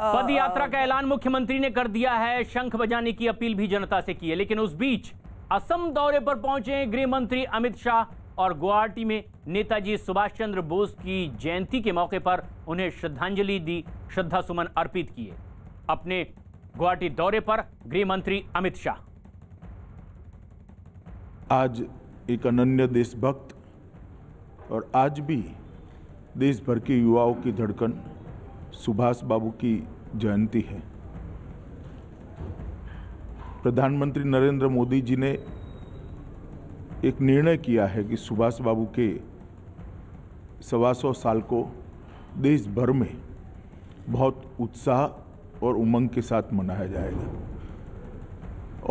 पद यात्रा का ऐलान मुख्यमंत्री ने कर दिया है शंख बजाने की अपील भी जनता से की है लेकिन उस बीच असम दौरे पर पहुंचे गृह मंत्री अमित शाह और गुवाहाटी में नेताजी सुभाष चंद्र बोस की जयंती के मौके पर उन्हें श्रद्धांजलि दी श्रद्धा सुमन अर्पित किए अपने गुवाहाटी दौरे पर गृह मंत्री अमित शाह आज एक अनन्य देशभक्त और आज भी देश भर के युवाओं की धड़कन सुभाष बाबू की जयंती है प्रधानमंत्री नरेंद्र मोदी जी ने एक निर्णय किया है कि सुभाष बाबू के सवा सौ साल को देश भर में बहुत उत्साह और उमंग के साथ मनाया जाएगा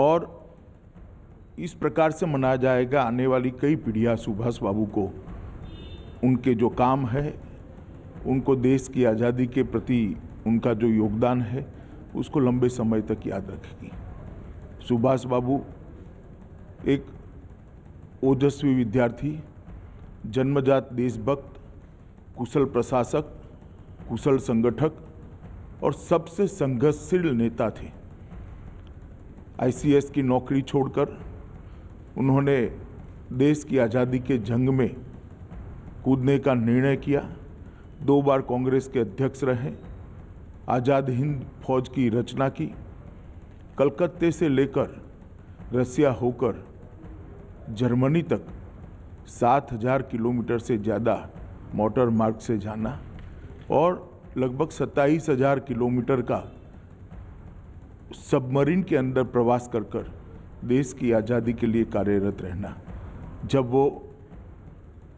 और इस प्रकार से मनाया जाएगा आने वाली कई पीढ़ियाँ सुभाष बाबू को उनके जो काम है उनको देश की आज़ादी के प्रति उनका जो योगदान है उसको लंबे समय तक याद रखेगी सुभाष बाबू एक ओजस्वी विद्यार्थी जन्मजात देशभक्त कुशल प्रशासक कुशल संगठक और सबसे संघर्षशील नेता थे आईसीएस की नौकरी छोड़कर उन्होंने देश की आज़ादी के जंग में कूदने का निर्णय किया दो बार कांग्रेस के अध्यक्ष रहे आज़ाद हिंद फौज की रचना की कलकत्ते से लेकर रसिया होकर जर्मनी तक 7000 किलोमीटर से ज़्यादा मोटर मार्ग से जाना और लगभग सत्ताईस हजार किलोमीटर का सबमरीन के अंदर प्रवास कर कर देश की आज़ादी के लिए कार्यरत रहना जब वो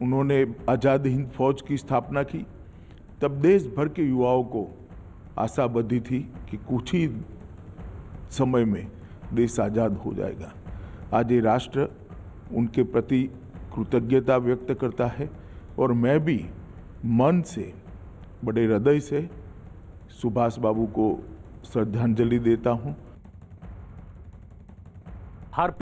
उन्होंने आज़ाद हिंद फौज की स्थापना की तब देश भर के युवाओं को आशा बधी थी कि कुछ ही समय में देश आज़ाद हो जाएगा आज ये राष्ट्र उनके प्रति कृतज्ञता व्यक्त करता है और मैं भी मन से बड़े हृदय से सुभाष बाबू को श्रद्धांजलि देता हूँ हर